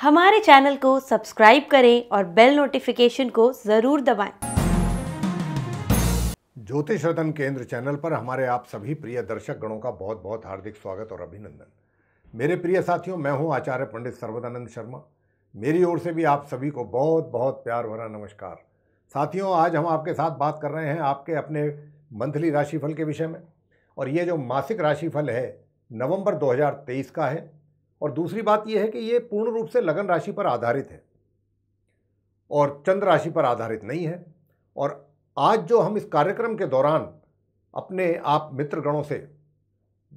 हमारे चैनल को सब्सक्राइब करें और बेल नोटिफिकेशन को जरूर दबाएं। ज्योतिष रतन केंद्र चैनल पर हमारे आप सभी प्रिय दर्शक गणों का बहुत बहुत हार्दिक स्वागत और अभिनंदन मेरे प्रिय साथियों मैं हूं आचार्य पंडित सर्वदानंद शर्मा मेरी ओर से भी आप सभी को बहुत बहुत प्यार भरा नमस्कार साथियों आज हम आपके साथ बात कर रहे हैं आपके अपने मंथली राशिफल के विषय में और ये जो मासिक राशिफल है नवंबर 2023 का है और दूसरी बात यह है कि ये पूर्ण रूप से लगन राशि पर आधारित है और चंद्र राशि पर आधारित नहीं है और आज जो हम इस कार्यक्रम के दौरान अपने आप मित्रगणों से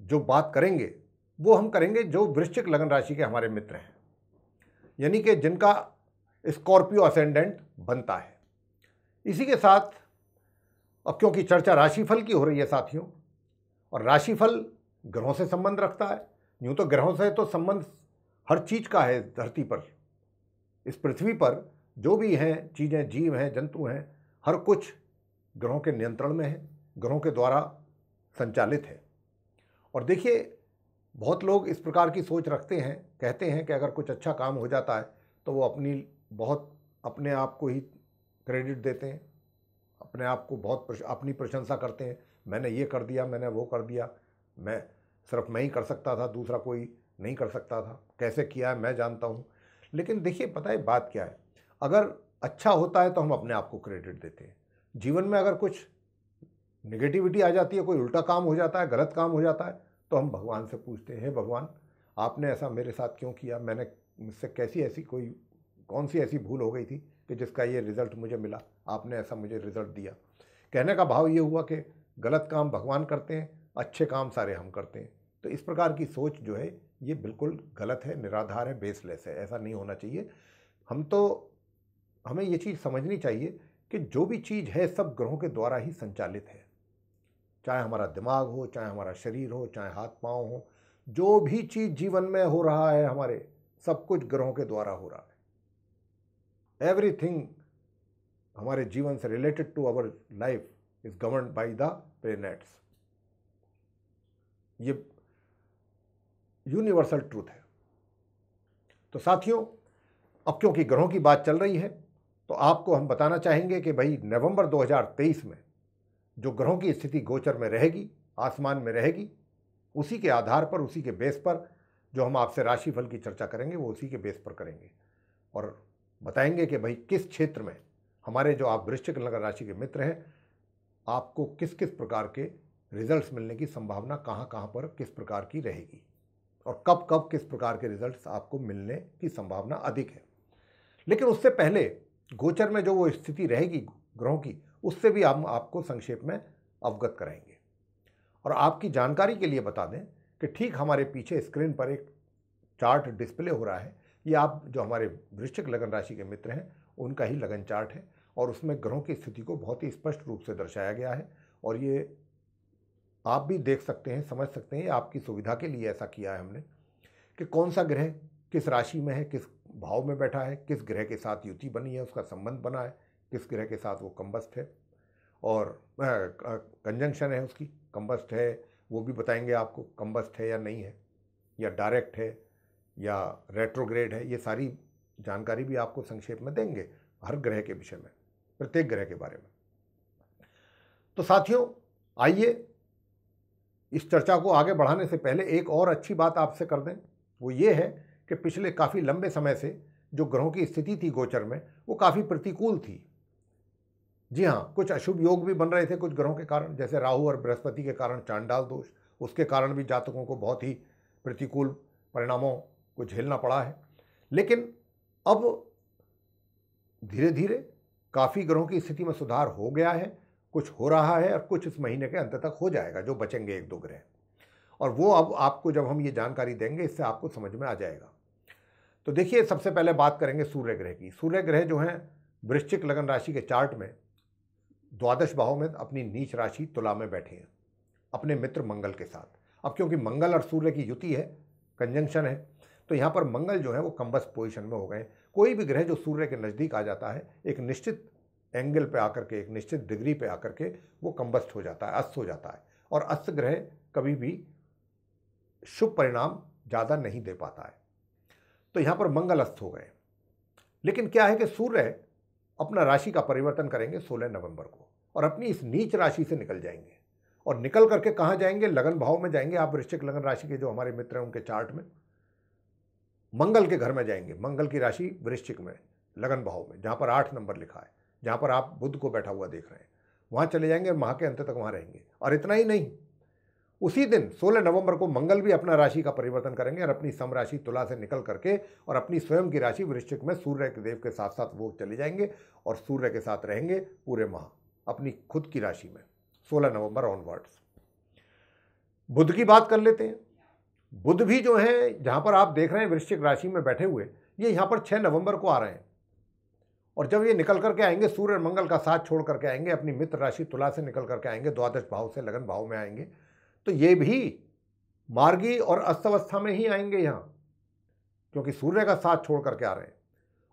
जो बात करेंगे वो हम करेंगे जो वृश्चिक लगन राशि के हमारे मित्र हैं यानी कि जिनका स्कॉर्पियो असेंडेंट बनता है इसी के साथ अब क्योंकि चर्चा राशिफल की हो रही है साथियों और राशिफल ग्रहों से संबंध रखता है यूँ तो ग्रहों से तो संबंध हर चीज़ का है धरती पर इस पृथ्वी पर जो भी हैं चीज़ें जीव हैं जंतु हैं हर कुछ ग्रहों के नियंत्रण में है ग्रहों के द्वारा संचालित है और देखिए बहुत लोग इस प्रकार की सोच रखते हैं कहते हैं कि अगर कुछ अच्छा काम हो जाता है तो वो अपनी बहुत अपने आप को ही क्रेडिट देते हैं अपने आप को बहुत अपनी प्रशंसा करते हैं मैंने ये कर दिया मैंने वो कर दिया मैं सिर्फ मैं ही कर सकता था दूसरा कोई नहीं कर सकता था कैसे किया है मैं जानता हूँ लेकिन देखिए पता है बात क्या है अगर अच्छा होता है तो हम अपने आप को क्रेडिट देते हैं जीवन में अगर कुछ निगेटिविटी आ जाती है कोई उल्टा काम हो जाता है गलत काम हो जाता है तो हम भगवान से पूछते हैं भगवान आपने ऐसा मेरे साथ क्यों किया मैंने मुझसे कैसी ऐसी कोई कौन सी ऐसी भूल हो गई थी कि जिसका ये रिज़ल्ट मुझे मिला आपने ऐसा मुझे रिज़ल्ट दिया कहने का भाव ये हुआ कि गलत काम भगवान करते हैं अच्छे काम सारे हम करते हैं तो इस प्रकार की सोच जो है ये बिल्कुल गलत है निराधार है बेसलेस है ऐसा नहीं होना चाहिए हम तो हमें ये चीज़ समझनी चाहिए कि जो भी चीज़ है सब ग्रहों के द्वारा ही संचालित है चाहे हमारा दिमाग हो चाहे हमारा शरीर हो चाहे हाथ पाँव हो जो भी चीज़ जीवन में हो रहा है हमारे सब कुछ ग्रहों के द्वारा हो रहा है एवरीथिंग हमारे जीवन से related to our life is govern by the planets ये यूनिवर्सल ट्रूथ है तो साथियों अब क्योंकि ग्रहों की बात चल रही है तो आपको हम बताना चाहेंगे कि भाई नवंबर 2023 में जो ग्रहों की स्थिति गोचर में रहेगी आसमान में रहेगी उसी के आधार पर उसी के बेस पर जो हम आपसे राशिफल की चर्चा करेंगे वो उसी के बेस पर करेंगे और बताएंगे कि भाई किस क्षेत्र में हमारे जो आप वृश्चिक नगर राशि के मित्र हैं आपको किस किस प्रकार के रिजल्ट्स मिलने की संभावना कहाँ कहाँ पर किस प्रकार की रहेगी और कब कब किस प्रकार के रिजल्ट्स आपको मिलने की संभावना अधिक है लेकिन उससे पहले गोचर में जो वो स्थिति रहेगी ग्रहों की उससे भी हम आपको संक्षेप में अवगत कराएंगे और आपकी जानकारी के लिए बता दें कि ठीक हमारे पीछे स्क्रीन पर एक चार्ट डिस्प्ले हो रहा है ये आप जो हमारे वृश्चिक लगन राशि के मित्र हैं उनका ही लगन चार्ट है और उसमें ग्रहों की स्थिति को बहुत ही स्पष्ट रूप से दर्शाया गया है और ये आप भी देख सकते हैं समझ सकते हैं आपकी सुविधा के लिए ऐसा किया है हमने कि कौन सा ग्रह किस राशि में है किस भाव में बैठा है किस ग्रह के साथ युति बनी है उसका संबंध बना है किस ग्रह के साथ वो कम्बस्ट है और कंजंक्शन है उसकी कम्बस्ट है वो भी बताएंगे आपको कम्बस्ट है या नहीं है या डायरेक्ट है या रेट्रोग्रेड है ये सारी जानकारी भी आपको संक्षेप में देंगे हर ग्रह के विषय में प्रत्येक ग्रह के बारे में तो साथियों आइए इस चर्चा को आगे बढ़ाने से पहले एक और अच्छी बात आपसे कर दें वो ये है कि पिछले काफ़ी लंबे समय से जो ग्रहों की स्थिति थी गोचर में वो काफ़ी प्रतिकूल थी जी हाँ कुछ अशुभ योग भी बन रहे थे कुछ ग्रहों के कारण जैसे राहु और बृहस्पति के कारण चांडाल दोष उसके कारण भी जातकों को बहुत ही प्रतिकूल परिणामों को झेलना पड़ा है लेकिन अब धीरे धीरे काफ़ी ग्रहों की स्थिति में सुधार हो गया है कुछ हो रहा है और कुछ इस महीने के अंत तक हो जाएगा जो बचेंगे एक दो ग्रह और वो अब आपको जब हम ये जानकारी देंगे इससे आपको समझ में आ जाएगा तो देखिए सबसे पहले बात करेंगे सूर्य ग्रह की सूर्य ग्रह जो हैं वृश्चिक लगन राशि के चार्ट में द्वादश भाव में अपनी नीच राशि तुला में बैठे हैं अपने मित्र मंगल के साथ अब क्योंकि मंगल और सूर्य की युति है कंजंक्शन है तो यहाँ पर मंगल जो है वो कम्बस पोजिशन में हो गए कोई भी ग्रह जो सूर्य के नज़दीक आ जाता है एक निश्चित एंगल पे आकर के एक निश्चित डिग्री पे आकर के वो कम्बस्ट हो जाता है अस्त हो जाता है और अस्त ग्रह कभी भी शुभ परिणाम ज़्यादा नहीं दे पाता है तो यहाँ पर मंगल अस्त हो गए लेकिन क्या है कि सूर्य अपना राशि का परिवर्तन करेंगे 16 नवंबर को और अपनी इस नीच राशि से निकल जाएंगे और निकल करके कहाँ जाएंगे लगन भाव में जाएंगे आप वृश्चिक लगन राशि के जो हमारे मित्र हैं उनके चार्ट में मंगल के घर में जाएंगे मंगल की राशि वृश्चिक में लगन भाव में जहाँ पर आठ नंबर लिखा है जहाँ पर आप बुद्ध को बैठा हुआ देख रहे हैं वहाँ चले जाएंगे और माह के अंत तक वहाँ रहेंगे और इतना ही नहीं उसी दिन 16 नवंबर को मंगल भी अपना राशि का परिवर्तन करेंगे और अपनी सम राशि तुला से निकल करके और अपनी स्वयं की राशि वृश्चिक में सूर्य के देव के साथ साथ वो चले जाएंगे और सूर्य के साथ रहेंगे पूरे माह अपनी खुद की राशि में 16 नवंबर ऑनवर्ड्स बुध की बात कर लेते हैं बुध भी जो है जहाँ पर आप देख रहे हैं वृश्चिक राशि में बैठे हुए ये यहाँ पर छः नवम्बर को आ रहे हैं और जब ये निकल करके आएंगे सूर्य और मंगल का साथ छोड़ करके आएंगे अपनी मित्र राशि तुला से निकल करके आएंगे द्वादश भाव से लगन भाव में आएंगे तो ये भी मार्गी और अस्तवस्था में ही आएंगे यहाँ क्योंकि सूर्य का साथ छोड़ करके आ रहे हैं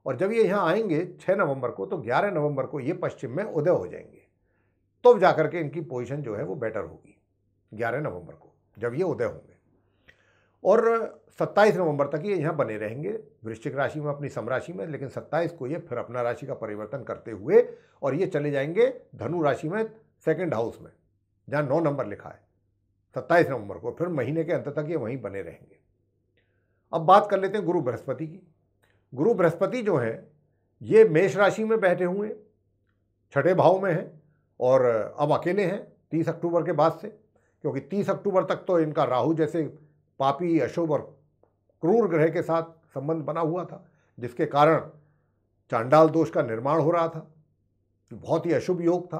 और जब ये यहाँ आएंगे छः नवंबर को तो ग्यारह नवंबर को ये पश्चिम में उदय हो जाएंगे तब तो जाकर के इनकी पोजिशन जो है वो बेटर होगी ग्यारह नवंबर को जब ये उदय होंगे और 27 नवंबर तक ये यहाँ बने रहेंगे वृश्चिक राशि में अपनी समराशि में लेकिन 27 को ये फिर अपना राशि का परिवर्तन करते हुए और ये चले जाएंगे धनु राशि में सेकंड हाउस में जहाँ नौ नंबर लिखा है 27 नवंबर को फिर महीने के अंत तक ये वहीं बने रहेंगे अब बात कर लेते हैं गुरु बृहस्पति की गुरु बृहस्पति जो हैं ये मेष राशि में बैठे हुए हैं छठे भाव में हैं और अब अकेले हैं तीस अक्टूबर के बाद से क्योंकि तीस अक्टूबर तक तो इनका राहु जैसे पापी अशुभ और क्रूर ग्रह के साथ संबंध बना हुआ था जिसके कारण चांडाल दोष का निर्माण हो रहा था बहुत ही अशुभ योग था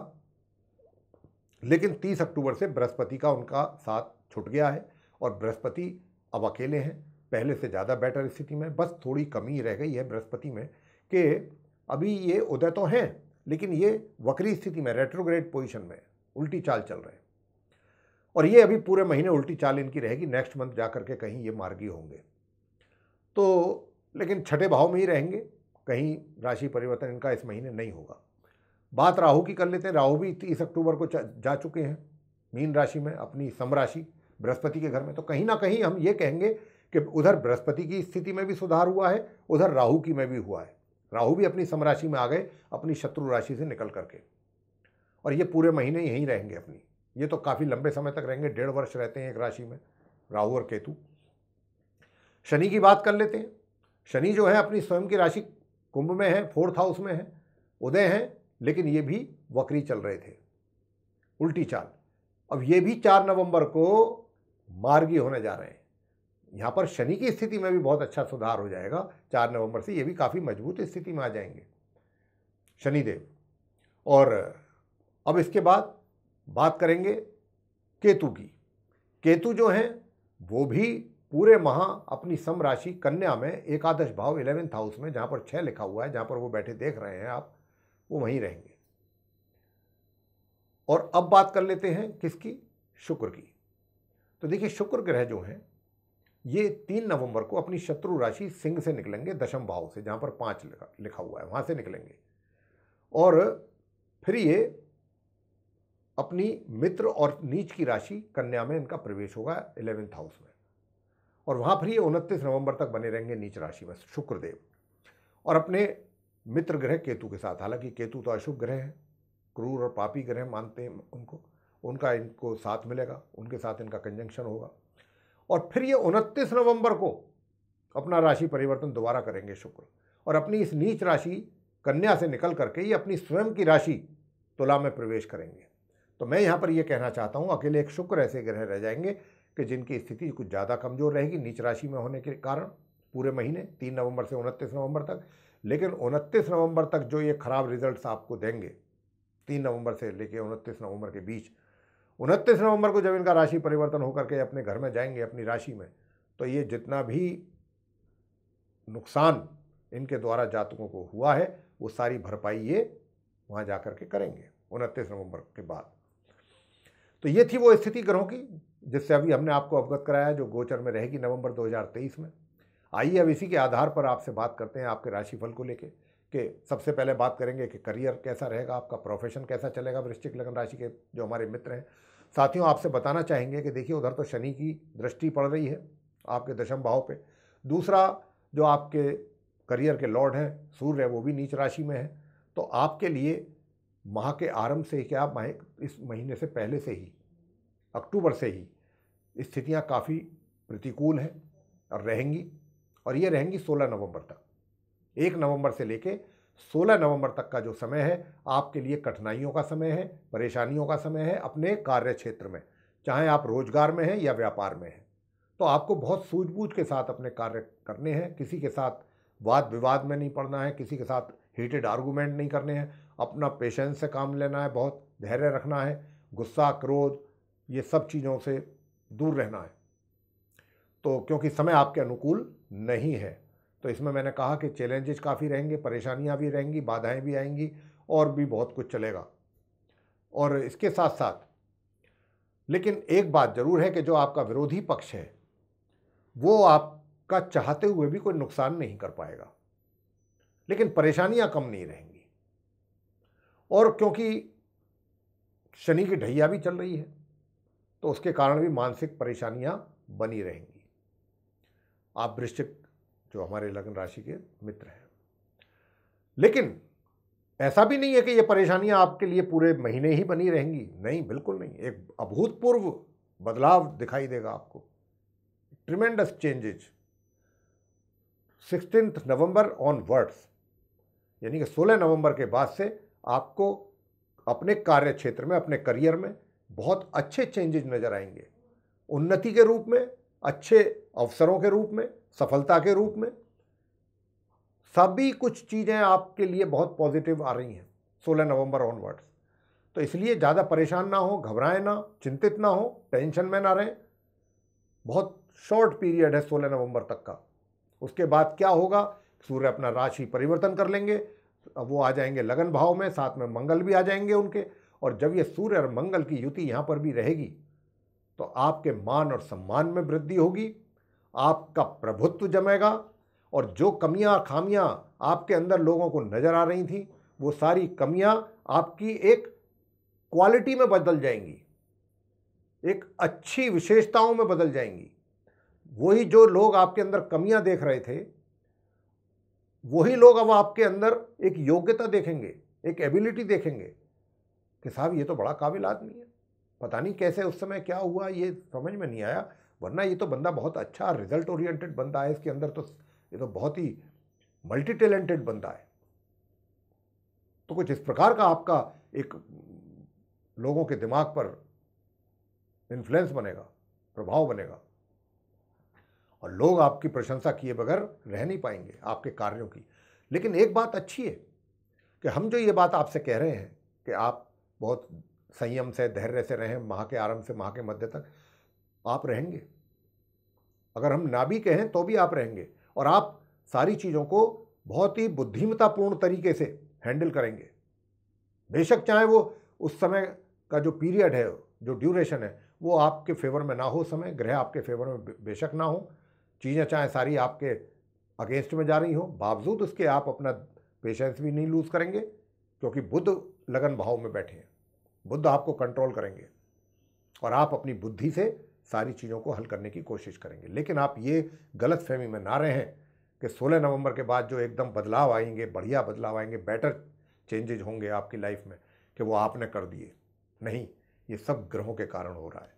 लेकिन 30 अक्टूबर से बृहस्पति का उनका साथ छुट गया है और बृहस्पति अब अकेले हैं पहले से ज़्यादा बेटर स्थिति में बस थोड़ी कमी रह गई है बृहस्पति में कि अभी ये उदय तो हैं लेकिन ये वक्री स्थिति में रेट्रोग्रेड पोजीशन में उल्टी चाल चल रहे हैं और ये अभी पूरे महीने उल्टी चाल इनकी रहेगी नेक्स्ट मंथ जा करके कहीं ये मार्गी होंगे तो लेकिन छठे भाव में ही रहेंगे कहीं राशि परिवर्तन इनका इस महीने नहीं होगा बात राहु की कर लेते हैं राहु भी तीस अक्टूबर को जा चुके हैं मीन राशि में अपनी समराशि बृहस्पति के घर में तो कहीं ना कहीं हम ये कहेंगे कि उधर बृहस्पति की स्थिति में भी सुधार हुआ है उधर राहु की में भी हुआ है राहु भी अपनी समराशि में आ गए अपनी शत्रु राशि से निकल करके और ये पूरे महीने यहीं रहेंगे अपनी ये तो काफ़ी लंबे समय तक रहेंगे डेढ़ वर्ष रहते हैं एक राशि में राहु और केतु शनि की बात कर लेते हैं शनि जो है अपनी स्वयं की राशि कुंभ में है फोर्थ हाउस में है उदय हैं लेकिन ये भी वक्री चल रहे थे उल्टी चाल अब ये भी चार नवंबर को मार्गी होने जा रहे हैं यहाँ पर शनि की स्थिति में भी बहुत अच्छा सुधार हो जाएगा चार नवंबर से ये भी काफ़ी मजबूत स्थिति में आ जाएंगे शनिदेव और अब इसके बाद बात करेंगे केतु की केतु जो हैं वो भी पूरे माह अपनी सम राशि कन्या में एकादश भाव इलेवेंथ हाउस में जहाँ पर छः लिखा हुआ है जहाँ पर वो बैठे देख रहे हैं आप वो वहीं रहेंगे और अब बात कर लेते हैं किसकी शुक्र की तो देखिए शुक्र ग्रह जो हैं ये तीन नवंबर को अपनी शत्रु राशि सिंह से निकलेंगे दशम भाव से जहाँ पर पाँच लिखा हुआ है वहाँ से निकलेंगे और फिर ये अपनी मित्र और नीच की राशि कन्या में इनका प्रवेश होगा इलेवेंथ हाउस में और वहाँ पर ये उनतीस नवंबर तक बने रहेंगे नीच राशि में शुक्रदेव और अपने मित्र ग्रह केतु के साथ हालांकि केतु तो अशुभ ग्रह है क्रूर और पापी ग्रह मानते हैं उनको उनका इनको साथ मिलेगा उनके साथ इनका कंजंक्शन होगा और फिर ये उनतीस नवंबर को अपना राशि परिवर्तन दोबारा करेंगे शुक्र और अपनी इस नीच राशि कन्या से निकल करके ये अपनी स्वयं की राशि तुला में प्रवेश करेंगे तो मैं यहाँ पर यह कहना चाहता हूँ अकेले एक शुक्र ऐसे ग्रह रह जाएंगे कि जिनकी स्थिति कुछ ज़्यादा कमज़ोर रहेगी नीच राशि में होने के कारण पूरे महीने तीन नवंबर से उनतीस नवंबर तक लेकिन उनतीस नवंबर तक जो ये ख़राब रिजल्ट आपको देंगे तीन नवंबर से लेके उनतीस नवंबर के बीच उनतीस नवंबर को जब इनका राशि परिवर्तन होकर के अपने घर में जाएंगे अपनी राशि में तो ये जितना भी नुकसान इनके द्वारा जातकों को हुआ है वो सारी भरपाई ये वहाँ जा कर के करेंगे उनतीस नवंबर के बाद तो ये थी वो स्थिति ग्रहों की जिससे अभी हमने आपको अवगत कराया जो गोचर में रहेगी नवंबर 2023 में आइए अब इसी के आधार पर आपसे बात करते हैं आपके राशिफल को लेके कि सबसे पहले बात करेंगे कि करियर कैसा रहेगा आपका प्रोफेशन कैसा चलेगा वृश्चिक लगन राशि के जो हमारे मित्र हैं साथियों आपसे बताना चाहेंगे कि देखिए उधर तो शनि की दृष्टि पड़ रही है आपके दशम भाव पर दूसरा जो आपके करियर के लॉर्ड हैं सूर्य है वो भी नीच राशि में है तो आपके लिए माह के आरंभ से क्या माह इस महीने से पहले से ही अक्टूबर से ही स्थितियाँ काफ़ी प्रतिकूल हैं और रहेंगी और ये रहेंगी 16 नवंबर तक एक नवंबर से लेके 16 नवंबर तक का जो समय है आपके लिए कठिनाइयों का समय है परेशानियों का समय है अपने कार्य क्षेत्र में चाहे आप रोजगार में हैं या व्यापार में हैं तो आपको बहुत सूझबूझ के साथ अपने कार्य करने हैं किसी के साथ वाद विवाद में नहीं पड़ना है किसी के साथ हीटेड आर्गूमेंट नहीं करने हैं अपना पेशेंस से काम लेना है बहुत धैर्य रखना है गुस्सा क्रोध ये सब चीज़ों से दूर रहना है तो क्योंकि समय आपके अनुकूल नहीं है तो इसमें मैंने कहा कि चैलेंजेस काफ़ी रहेंगे परेशानियाँ भी रहेंगी बाधाएँ भी आएंगी और भी बहुत कुछ चलेगा और इसके साथ साथ लेकिन एक बात ज़रूर है कि जो आपका विरोधी पक्ष है वो आपका चाहते हुए भी कोई नुकसान नहीं कर पाएगा लेकिन परेशानियां कम नहीं रहेंगी और क्योंकि शनि की ढैया भी चल रही है तो उसके कारण भी मानसिक परेशानियां बनी रहेंगी आप वृश्चिक जो हमारे लग्न राशि के मित्र हैं लेकिन ऐसा भी नहीं है कि ये परेशानियां आपके लिए पूरे महीने ही बनी रहेंगी नहीं बिल्कुल नहीं एक अभूतपूर्व बदलाव दिखाई देगा आपको tremendous changes sixteen November onwards यानी कि 16 नवंबर के बाद से आपको अपने कार्य क्षेत्र में अपने करियर में बहुत अच्छे चेंजेज नज़र आएंगे उन्नति के रूप में अच्छे अवसरों के रूप में सफलता के रूप में सभी कुछ चीज़ें आपके लिए बहुत पॉजिटिव आ रही हैं 16 नवंबर ऑनवर्ड्स तो इसलिए ज़्यादा परेशान ना हो घबराएं ना चिंतित ना हो टेंशन में ना रहें बहुत शॉर्ट पीरियड है सोलह नवंबर तक का उसके बाद क्या होगा सूर्य अपना राशि परिवर्तन कर लेंगे वो आ जाएंगे लगन भाव में साथ में मंगल भी आ जाएंगे उनके और जब ये सूर्य और मंगल की युति यहाँ पर भी रहेगी तो आपके मान और सम्मान में वृद्धि होगी आपका प्रभुत्व जमेगा और जो कमियाँ खामियाँ आपके अंदर लोगों को नज़र आ रही थी वो सारी कमियाँ आपकी एक क्वालिटी में बदल जाएंगी एक अच्छी विशेषताओं में बदल जाएंगी वही जो लोग आपके अंदर कमियाँ देख रहे थे वही लोग अब आपके अंदर एक योग्यता देखेंगे एक एबिलिटी देखेंगे कि साहब ये तो बड़ा काबिल आदमी है पता नहीं कैसे उस समय क्या हुआ ये समझ में नहीं आया वरना ये तो बंदा बहुत अच्छा रिजल्ट ओरिएंटेड बंदा है इसके अंदर तो ये तो बहुत ही मल्टी टैलेंटेड बंदा है तो कुछ इस प्रकार का आपका एक लोगों के दिमाग पर इन्फ्लुएंस बनेगा प्रभाव बनेगा और लोग आपकी प्रशंसा किए बगैर रह नहीं पाएंगे आपके कार्यों की लेकिन एक बात अच्छी है कि हम जो ये बात आपसे कह रहे हैं कि आप बहुत संयम से धैर्य से रहें माह के आरंभ से माह के मध्य तक आप रहेंगे अगर हम ना भी कहें तो भी आप रहेंगे और आप सारी चीज़ों को बहुत ही बुद्धिमतापूर्ण तरीके से हैंडल करेंगे बेशक चाहे वो उस समय का जो पीरियड है जो ड्यूरेशन है वो आपके फेवर में ना हो समय ग्रह आपके फेवर में बेशक ना हो चीज़ें चाहे सारी आपके अगेंस्ट में जा रही हो बावजूद उसके आप अपना पेशेंस भी नहीं लूज़ करेंगे क्योंकि बुद्ध लगन भाव में बैठे हैं बुद्ध आपको कंट्रोल करेंगे और आप अपनी बुद्धि से सारी चीज़ों को हल करने की कोशिश करेंगे लेकिन आप ये गलत फहमी में ना रहें कि 16 नवंबर के बाद जो एकदम बदलाव आएंगे बढ़िया बदलाव आएंगे बेटर चेंजेज होंगे आपकी लाइफ में कि वो आपने कर दिए नहीं ये सब ग्रहों के कारण हो रहा है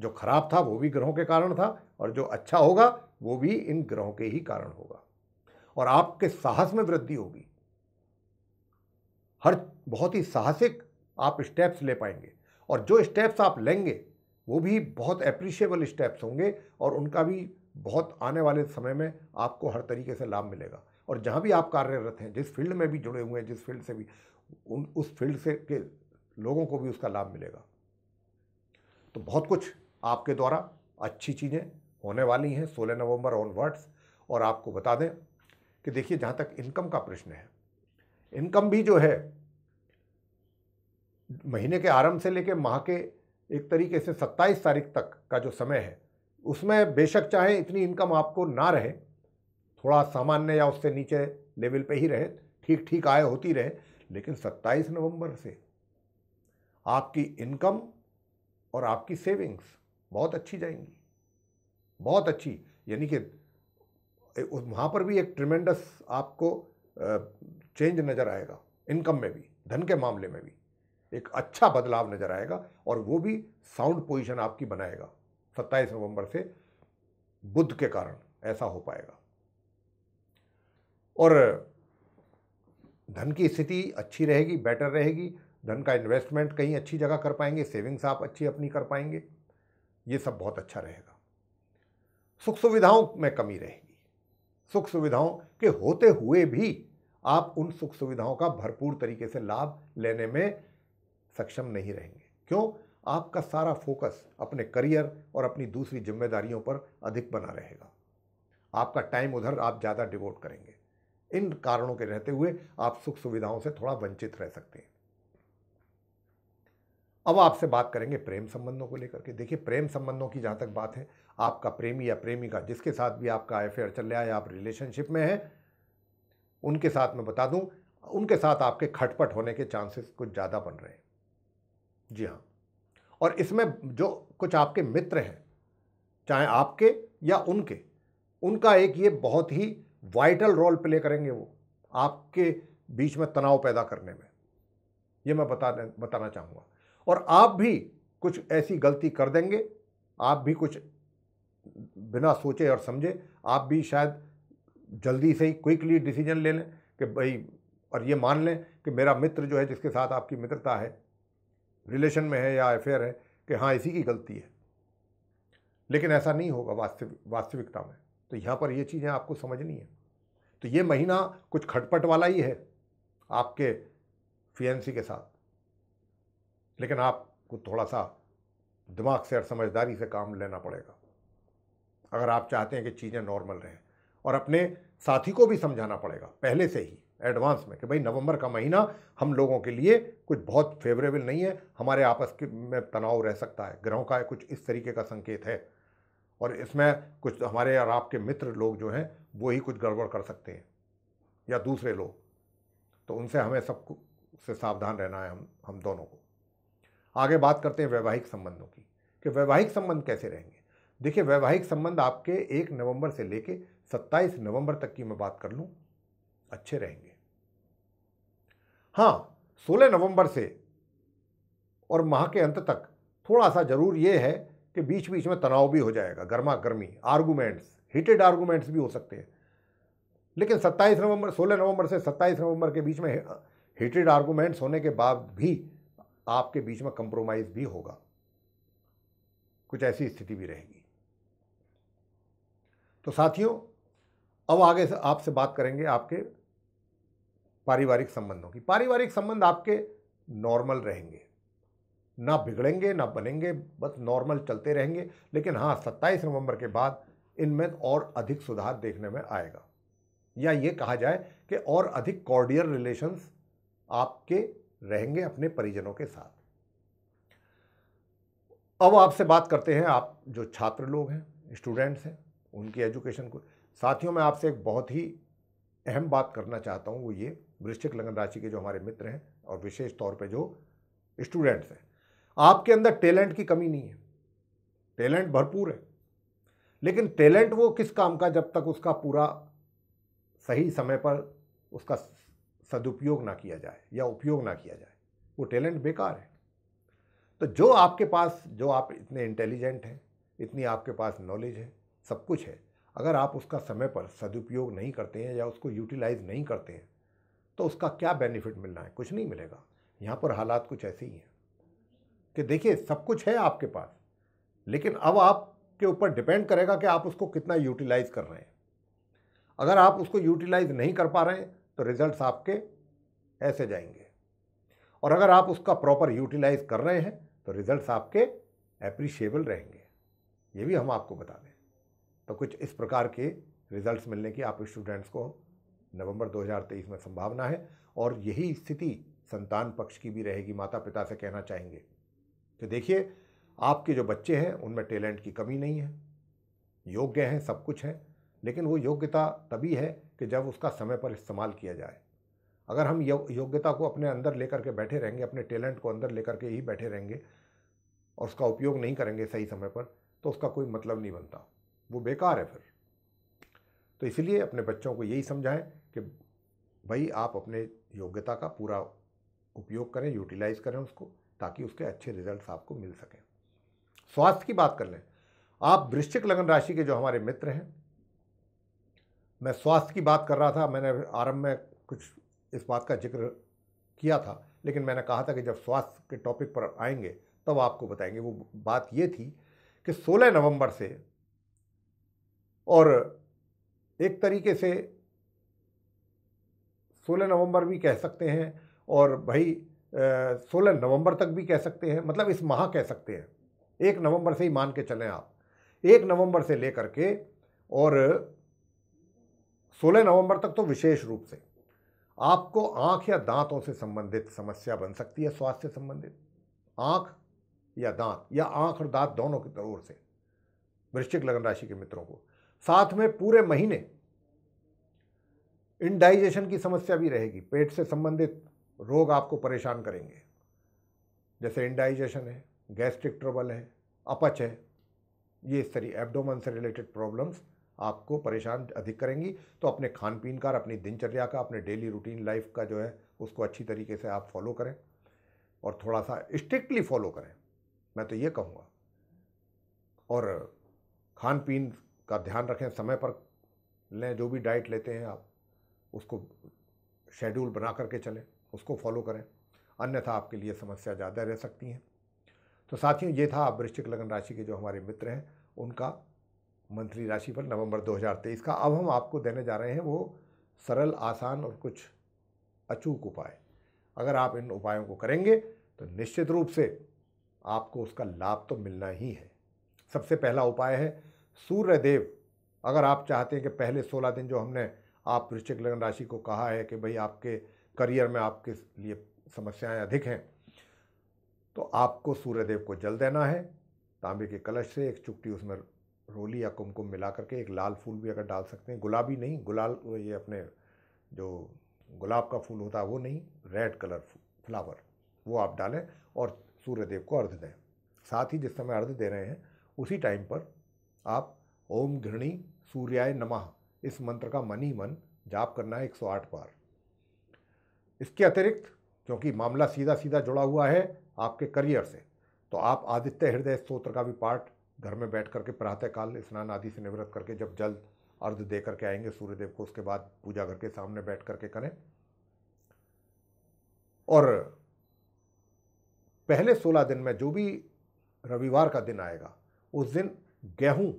जो खराब था वो भी ग्रहों के कारण था और जो अच्छा होगा वो भी इन ग्रहों के ही कारण होगा और आपके साहस में वृद्धि होगी हर बहुत ही साहसिक आप स्टेप्स ले पाएंगे और जो स्टेप्स आप लेंगे वो भी बहुत अप्रिशिएबल स्टेप्स होंगे और उनका भी बहुत आने वाले समय में आपको हर तरीके से लाभ मिलेगा और जहाँ भी आप कार्यरत हैं जिस फील्ड में भी जुड़े हुए हैं जिस फील्ड से भी उन उस फील्ड से के लोगों को भी उसका लाभ मिलेगा तो बहुत कुछ आपके द्वारा अच्छी चीज़ें होने वाली हैं सोलह नवम्बर ऑनवर्ड्स और आपको बता दें कि देखिए जहाँ तक इनकम का प्रश्न है इनकम भी जो है महीने के आरंभ से लेकर माह के एक तरीके से 27 तारीख तक का जो समय है उसमें बेशक चाहे इतनी इनकम आपको ना रहे थोड़ा सामान्य या उससे नीचे लेवल पे ही रहे ठीक ठीक आय होती रहे लेकिन 27 नवंबर से आपकी इनकम और आपकी सेविंग्स बहुत अच्छी जाएंगी बहुत अच्छी यानी कि वहाँ पर भी एक ट्रिमेंडस आपको चेंज नज़र आएगा इनकम में भी धन के मामले में भी एक अच्छा बदलाव नज़र आएगा और वो भी साउंड पोजीशन आपकी बनाएगा सत्ताईस नवंबर से बुद्ध के कारण ऐसा हो पाएगा और धन की स्थिति अच्छी रहेगी बेटर रहेगी धन का इन्वेस्टमेंट कहीं अच्छी जगह कर पाएंगे सेविंग्स आप अच्छी अपनी कर पाएंगे ये सब बहुत अच्छा रहेगा सुख सुविधाओं में कमी रहेगी सुख सुविधाओं के होते हुए भी आप उन सुख सुविधाओं का भरपूर तरीके से लाभ लेने में सक्षम नहीं रहेंगे क्यों आपका सारा फोकस अपने करियर और अपनी दूसरी जिम्मेदारियों पर अधिक बना रहेगा आपका टाइम उधर आप ज़्यादा डिवोट करेंगे इन कारणों के रहते हुए आप सुख सुविधाओं से थोड़ा वंचित रह सकते हैं अब आपसे बात करेंगे प्रेम संबंधों को लेकर के देखिए प्रेम संबंधों की जहाँ तक बात है आपका प्रेमी या प्रेमिका जिसके साथ भी आपका अफेयर चल रहा है आप रिलेशनशिप में हैं उनके साथ मैं बता दूं उनके साथ आपके खटपट होने के चांसेस कुछ ज़्यादा बन रहे हैं जी हाँ और इसमें जो कुछ आपके मित्र हैं चाहे आपके या उनके उनका एक ये बहुत ही वाइटल रोल प्ले करेंगे वो आपके बीच में तनाव पैदा करने में ये मैं बता बताना चाहूँगा और आप भी कुछ ऐसी गलती कर देंगे आप भी कुछ बिना सोचे और समझे आप भी शायद जल्दी से ही क्विकली डिसीजन ले लें कि भाई और ये मान लें कि मेरा मित्र जो है जिसके साथ आपकी मित्रता है रिलेशन में है या अफेयर है कि हाँ इसी की गलती है लेकिन ऐसा नहीं होगा वास्तविक वास्तविकता में तो यहाँ पर ये चीज़ें आपको समझनी है तो ये महीना कुछ खटपट वाला ही है आपके फियंसी के साथ लेकिन आपको थोड़ा सा दिमाग से और समझदारी से काम लेना पड़ेगा अगर आप चाहते हैं कि चीज़ें नॉर्मल रहें और अपने साथी को भी समझाना पड़ेगा पहले से ही एडवांस में कि भाई नवंबर का महीना हम लोगों के लिए कुछ बहुत फेवरेबल नहीं है हमारे आपस के में तनाव रह सकता है ग्रहों का कुछ इस तरीके का संकेत है और इसमें कुछ हमारे और आपके मित्र लोग जो हैं वो ही कुछ गड़बड़ कर सकते हैं या दूसरे लोग तो उनसे हमें सबको से सावधान रहना है हम हम दोनों को आगे बात करते हैं वैवाहिक संबंधों की कि वैवाहिक संबंध कैसे रहेंगे देखिए वैवाहिक संबंध आपके एक नवंबर से लेके सत्ताईस नवंबर तक की मैं बात कर लूँ अच्छे रहेंगे हाँ सोलह नवंबर से और माह के अंत तक थोड़ा सा ज़रूर ये है कि बीच बीच में तनाव भी हो जाएगा गर्मा गर्मी आर्गूमेंट्स हीटेड आर्गूमेंट्स भी हो सकते हैं लेकिन 27 नवंबर 16 नवंबर से 27 नवंबर के बीच में हीटेड आर्गूमेंट्स होने के बाद भी आपके बीच में कंप्रोमाइज़ भी होगा कुछ ऐसी स्थिति भी रहेगी तो साथियों अब आगे से आपसे बात करेंगे आपके पारिवारिक संबंधों की पारिवारिक संबंध आपके नॉर्मल रहेंगे ना बिगड़ेंगे ना बनेंगे बस नॉर्मल चलते रहेंगे लेकिन हाँ सत्ताईस नवंबर के बाद इनमें और अधिक सुधार देखने में आएगा या ये कहा जाए कि और अधिक कॉर्डियल रिलेशंस आपके रहेंगे अपने परिजनों के साथ अब आपसे बात करते हैं आप जो छात्र लोग हैं स्टूडेंट्स हैं उनकी एजुकेशन को साथियों मैं आपसे एक बहुत ही अहम बात करना चाहता हूँ वो ये वृश्चिक लगन राशि के जो हमारे मित्र हैं और विशेष तौर पे जो स्टूडेंट्स हैं आपके अंदर टैलेंट की कमी नहीं है टैलेंट भरपूर है लेकिन टैलेंट वो किस काम का जब तक उसका पूरा सही समय पर उसका सदुपयोग ना किया जाए या उपयोग ना किया जाए वो टैलेंट बेकार है तो जो आपके पास जो आप इतने इंटेलिजेंट हैं इतनी आपके पास नॉलेज है सब कुछ है अगर आप उसका समय पर सदुपयोग नहीं करते हैं या उसको यूटिलाइज नहीं करते हैं तो उसका क्या बेनिफिट मिलना है कुछ नहीं मिलेगा यहाँ पर हालात कुछ ऐसे ही हैं कि देखिए सब कुछ है आपके पास लेकिन अब आपके ऊपर डिपेंड करेगा कि आप उसको कितना यूटिलाइज कर रहे हैं अगर आप उसको यूटिलाइज नहीं कर पा रहे हैं तो रिजल्ट्स आपके ऐसे जाएंगे और अगर आप उसका प्रॉपर यूटिलाइज कर रहे हैं तो रिजल्ट्स आपके अप्रिशिएबल रहेंगे ये भी हम आपको बता दें तो कुछ इस प्रकार के रिजल्ट्स मिलने की आप स्टूडेंट्स को नवंबर 2023 में संभावना है और यही स्थिति संतान पक्ष की भी रहेगी माता पिता से कहना चाहेंगे कि देखिए आपके जो बच्चे हैं उनमें टैलेंट की कमी नहीं है योग्य हैं सब कुछ है लेकिन वो योग्यता तभी है कि जब उसका समय पर इस्तेमाल किया जाए अगर हम योग्यता को अपने अंदर लेकर के बैठे रहेंगे अपने टैलेंट को अंदर लेकर के ही बैठे रहेंगे और उसका उपयोग नहीं करेंगे सही समय पर तो उसका कोई मतलब नहीं बनता वो बेकार है फिर तो इसलिए अपने बच्चों को यही समझाएं कि भाई आप अपने योग्यता का पूरा उपयोग करें यूटिलाइज़ करें उसको ताकि उसके अच्छे रिजल्ट्स आपको मिल सकें स्वास्थ्य की बात कर लें आप वृश्चिक लग्न राशि के जो हमारे मित्र हैं मैं स्वास्थ्य की बात कर रहा था मैंने आरंभ में कुछ इस बात का जिक्र किया था लेकिन मैंने कहा था कि जब स्वास्थ्य के टॉपिक पर आएंगे तब तो आपको बताएंगे वो बात ये थी कि 16 नवंबर से और एक तरीके से 16 नवंबर भी कह सकते हैं और भाई सोलह नवंबर तक भी कह सकते हैं मतलब इस माह कह सकते हैं एक नवंबर से ही मान के चलें आप एक नवंबर से लेकर के और 16 नवंबर तक तो विशेष रूप से आपको आंख या दांतों से संबंधित समस्या बन सकती है स्वास्थ्य संबंधित आंख या दांत या आंख और दांत दोनों की ओर से वृश्चिक लगन राशि के मित्रों को साथ में पूरे महीने इनडाइजेशन की समस्या भी रहेगी पेट से संबंधित रोग आपको परेशान करेंगे जैसे इनडाइजेशन है गैस्ट्रिक ट्रबल है अपच है ये इस तरह एबडोमन से रिलेटेड प्रॉब्लम्स आपको परेशान अधिक करेंगी तो अपने खान पीन का अपनी दिनचर्या का अपने डेली रूटीन लाइफ का जो है उसको अच्छी तरीके से आप फॉलो करें और थोड़ा सा स्ट्रिक्टली फॉलो करें मैं तो ये कहूँगा और खान पीन का ध्यान रखें समय पर लें जो भी डाइट लेते हैं आप उसको शेड्यूल बना करके चलें उसको फॉलो करें अन्यथा आपके लिए समस्या ज़्यादा रह सकती हैं तो साथियों ये था आप वृश्चिक लगन राशि के जो हमारे मित्र हैं उनका मंथली राशिफल नवंबर 2023 का अब हम आपको देने जा रहे हैं वो सरल आसान और कुछ अचूक उपाय अगर आप इन उपायों को करेंगे तो निश्चित रूप से आपको उसका लाभ तो मिलना ही है सबसे पहला उपाय है सूर्य देव अगर आप चाहते हैं कि पहले सोलह दिन जो हमने आप वृश्चिक लग्न राशि को कहा है कि भाई आपके करियर में आपके लिए समस्याएं अधिक हैं तो आपको सूर्यदेव को जल देना है तांबे के कलश से एक चुटकी उसमें रोली या कुमकुम मिला करके एक लाल फूल भी अगर डाल सकते हैं गुलाबी नहीं गुलाल ये अपने जो गुलाब का फूल होता है वो नहीं रेड कलर फ्लावर वो आप डालें और सूर्यदेव को अर्घ दें साथ ही जिस समय अर्घ दे रहे हैं उसी टाइम पर आप ओम घृणी सूर्याय नमः इस मंत्र का मन ही मन जाप करना है 108 बार इसके अतिरिक्त क्योंकि मामला सीधा सीधा जुड़ा हुआ है आपके करियर से तो आप आदित्य हृदय स्त्रोत्र का भी पाठ घर में बैठ करके प्रातःकाल स्नान आदि से निवृत्त करके जब जल अर्ध दे करके आएंगे सूर्यदेव को उसके बाद पूजा घर के सामने बैठ करके करें और पहले सोलह दिन में जो भी रविवार का दिन आएगा उस दिन गेहूं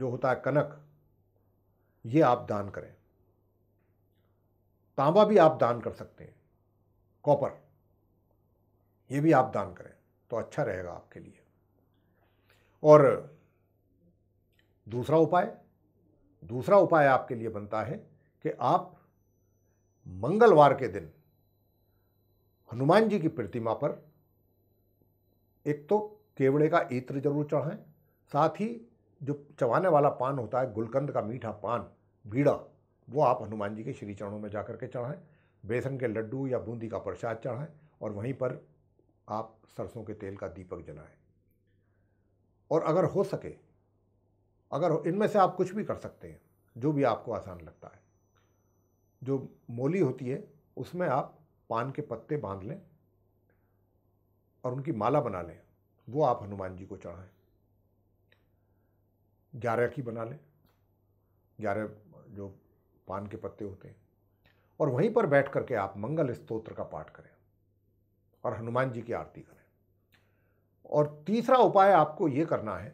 जो होता है कनक ये आप दान करें तांबा भी आप दान कर सकते हैं कॉपर ये भी आप दान करें तो अच्छा रहेगा आपके लिए और दूसरा उपाय दूसरा उपाय आपके लिए बनता है कि आप मंगलवार के दिन हनुमान जी की प्रतिमा पर एक तो केवड़े का इत्र जरूर चढ़ाएं साथ ही जो चबाने वाला पान होता है गुलकंद का मीठा पान भीड़ा वो आप हनुमान जी के श्री चरणों में जा कर के चढ़ाएँ बेसन के लड्डू या बूंदी का प्रसाद चढ़ाएँ और वहीं पर आप सरसों के तेल का दीपक जलाएं और अगर हो सके अगर इनमें से आप कुछ भी कर सकते हैं जो भी आपको आसान लगता है जो मोली होती है उसमें आप पान के पत्ते बांध लें और उनकी माला बना लें वो आप हनुमान जी को चढ़ाएं ग्यारह की बना लें ग्यारह जो पान के पत्ते होते हैं और वहीं पर बैठ करके आप मंगल स्तोत्र का पाठ करें और हनुमान जी की आरती करें और तीसरा उपाय आपको ये करना है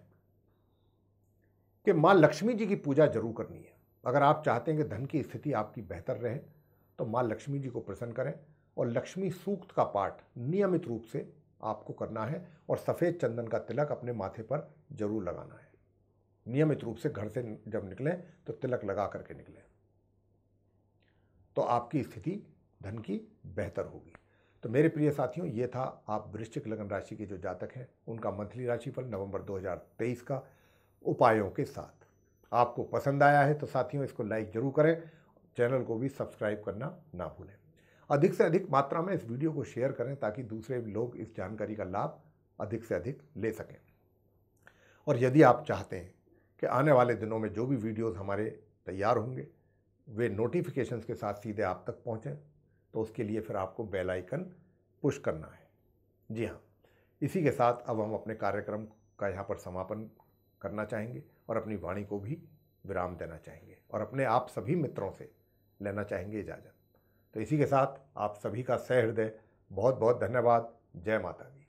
कि माँ लक्ष्मी जी की पूजा जरूर करनी है अगर आप चाहते हैं कि धन की स्थिति आपकी बेहतर रहे तो माँ लक्ष्मी जी को प्रसन्न करें और लक्ष्मी सूक्त का पाठ नियमित रूप से आपको करना है और सफ़ेद चंदन का तिलक अपने माथे पर जरूर लगाना है नियमित रूप से घर से जब निकलें तो तिलक लगा करके निकलें तो आपकी स्थिति धन की बेहतर होगी तो मेरे प्रिय साथियों ये था आप वृश्चिक लगन राशि के जो जातक हैं उनका मंथली राशिफल नवंबर 2023 का उपायों के साथ आपको पसंद आया है तो साथियों इसको लाइक जरूर करें चैनल को भी सब्सक्राइब करना ना भूलें अधिक से अधिक मात्रा में इस वीडियो को शेयर करें ताकि दूसरे लोग इस जानकारी का लाभ अधिक से अधिक ले सकें और यदि आप चाहते हैं कि आने वाले दिनों में जो भी वीडियोस हमारे तैयार होंगे वे नोटिफिकेशंस के साथ सीधे आप तक पहुँचें तो उसके लिए फिर आपको बेल आइकन पुश करना है जी हाँ इसी के साथ अब हम अपने कार्यक्रम का यहाँ पर समापन करना चाहेंगे और अपनी वाणी को भी विराम देना चाहेंगे और अपने आप सभी मित्रों से लेना चाहेंगे इजाज़त तो इसी के साथ आप सभी का सहृदय बहुत बहुत धन्यवाद जय माता दी